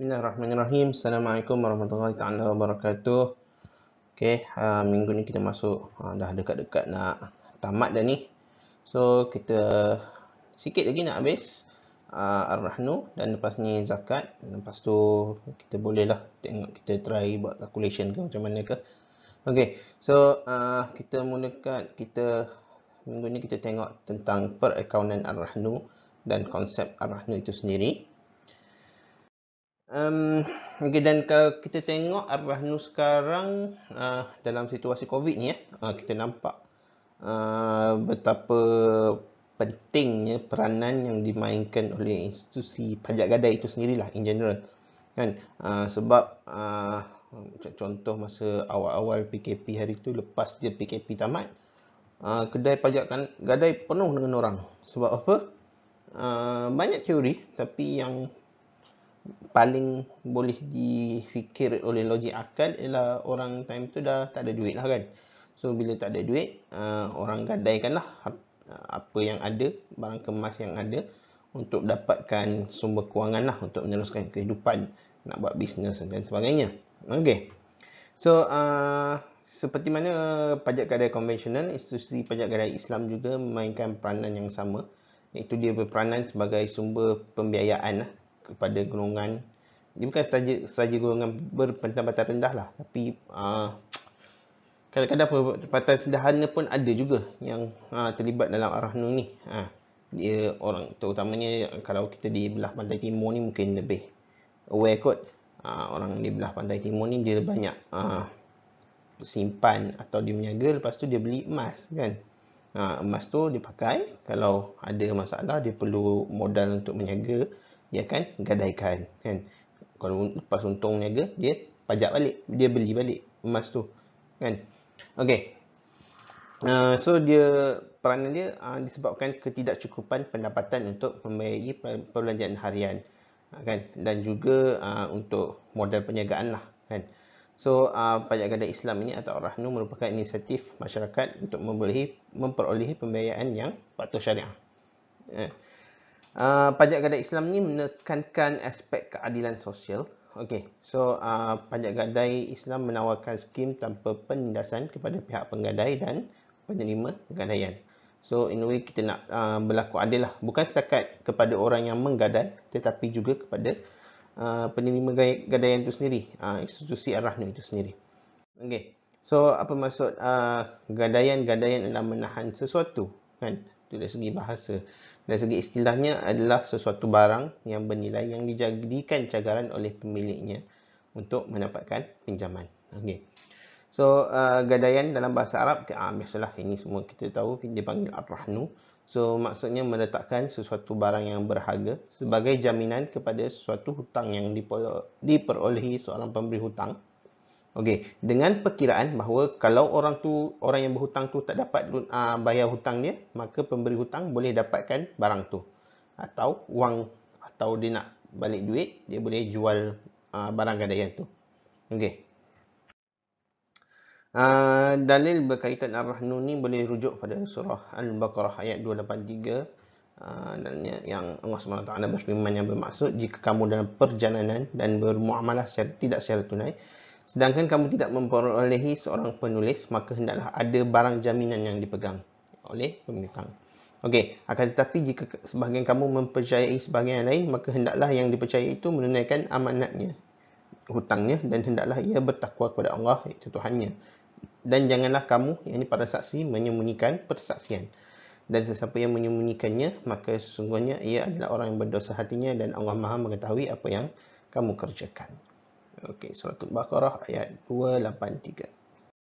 Bismillahirrahmanirrahim. Assalamualaikum warahmatullahi taala wabarakatuh. Okey, uh, minggu ni kita masuk uh, dah dekat-dekat nak tamat dah ni. So, kita sikit lagi nak habis uh, Ar-Rahnu dan lepas ni zakat. Lepas tu kita boleh lah tengok kita try buat calculation ke macam mana ke. Okey. So, uh, kita mulakan kita minggu ni kita tengok tentang perakaunan Ar-Rahnu dan konsep Ar-Rahnu itu sendiri um, okay, dan kalau kita tengok ar nu sekarang uh, dalam situasi COVID ni, ya, uh, kita nampak uh, betapa pentingnya peranan yang dimainkan oleh institusi pajak gadai itu sendirilah in general. Kan? Uh, sebab uh, contoh masa awal-awal PKP hari itu lepas dia PKP tamat, Uh, kedai pajak kan gadai penuh dengan orang sebab apa uh, banyak teori tapi yang paling boleh difikir oleh logik akal ialah orang time tu dah tak ada duit lah kan. So bila tak ada duit, uh, orang gadaikan lah uh, apa yang ada, barang kemas yang ada untuk dapatkan sumber kewangan lah untuk meneruskan kehidupan, nak buat bisnes dan sebagainya. Okay. So, uh, seperti mana pajak gadai konvensional, institusi pajak gadai Islam juga memainkan peranan yang sama. Itu dia berperanan sebagai sumber pembiayaan lah kepada golongan ini bukan saja saja golongan berpendapatan rendah lah tapi uh, kadang-kadang pendapatan sederhana pun ada juga yang uh, terlibat dalam arah nun ni ha, uh, dia orang terutamanya kalau kita di belah pantai timur ni mungkin lebih aware kot uh, orang di belah pantai timur ni dia banyak uh, simpan atau dia meniaga lepas tu dia beli emas kan uh, emas tu dipakai kalau ada masalah dia perlu modal untuk meniaga dia ya akan gadaikan kan kalau lepas untung niaga dia pajak balik dia beli balik emas tu kan okey uh, so dia peranan dia uh, disebabkan ketidakcukupan pendapatan untuk membayari perbelanjaan harian uh, kan dan juga uh, untuk modal perniagaan lah kan So, uh, Pajak Gadai Islam ini atau Rahnu merupakan inisiatif masyarakat untuk memperolehi pembiayaan yang patuh syariah. Eh. Ah, pajak gadai Islam ni menekankan aspek keadilan sosial. Okey, so uh, ah, panjat gadai Islam menawarkan skim tanpa penindasan kepada pihak penggadai dan penerima gadaian. So in a way kita nak uh, berlaku adil lah. Bukan setakat kepada orang yang menggadai tetapi juga kepada uh, penerima gadaian itu sendiri. Uh, institusi arah ni itu sendiri. Okey, so apa maksud uh, gadaian? Gadaian adalah menahan sesuatu kan dari segi bahasa. Dari segi istilahnya adalah sesuatu barang yang bernilai yang dijadikan cagaran oleh pemiliknya untuk mendapatkan pinjaman. Okey. So, uh, gadaian dalam bahasa Arab, ah, biasalah ini semua kita tahu, dia panggil Ar-Rahnu. So, maksudnya meletakkan sesuatu barang yang berharga sebagai jaminan kepada sesuatu hutang yang diperolehi seorang pemberi hutang. Okey, dengan perkiraan bahawa kalau orang tu orang yang berhutang tu tak dapat uh, bayar hutangnya, maka pemberi hutang boleh dapatkan barang tu atau wang atau dia nak balik duit, dia boleh jual uh, barang gadaian tu. Okey. Uh, dalil berkaitan Ar-Rahnun ni boleh rujuk pada surah Al-Baqarah ayat 283 uh, dan yang Allah SWT berfirman yang bermaksud jika kamu dalam perjalanan dan bermuamalah secara, tidak secara tunai Sedangkan kamu tidak memperolehi seorang penulis, maka hendaklah ada barang jaminan yang dipegang oleh pemilik Okey, akan tetapi jika sebahagian kamu mempercayai sebahagian yang lain, maka hendaklah yang dipercayai itu menunaikan amanatnya, hutangnya dan hendaklah ia bertakwa kepada Allah, iaitu Tuhannya. Dan janganlah kamu, ini para saksi, menyembunyikan persaksian. Dan sesiapa yang menyembunyikannya, maka sesungguhnya ia adalah orang yang berdosa hatinya dan Allah Maha mengetahui apa yang kamu kerjakan. Okey, surah Al-Baqarah ayat 283.